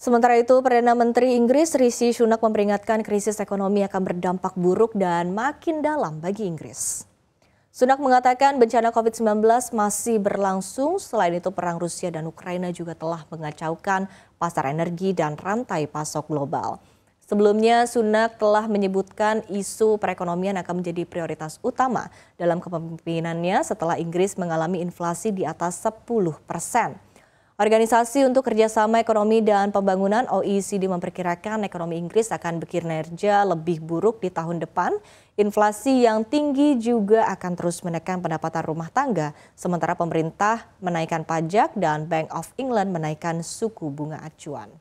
Sementara itu, Perdana Menteri Inggris Rishi Sunak memperingatkan krisis ekonomi akan berdampak buruk dan makin dalam bagi Inggris. Sunak mengatakan bencana COVID-19 masih berlangsung, selain itu perang Rusia dan Ukraina juga telah mengacaukan pasar energi dan rantai pasok global. Sebelumnya, Sunak telah menyebutkan isu perekonomian akan menjadi prioritas utama dalam kepemimpinannya setelah Inggris mengalami inflasi di atas 10 persen. Organisasi untuk Kerjasama Ekonomi dan Pembangunan OECD memperkirakan ekonomi Inggris akan berkinerja lebih buruk di tahun depan. Inflasi yang tinggi juga akan terus menekan pendapatan rumah tangga, sementara pemerintah menaikkan pajak dan Bank of England menaikkan suku bunga acuan.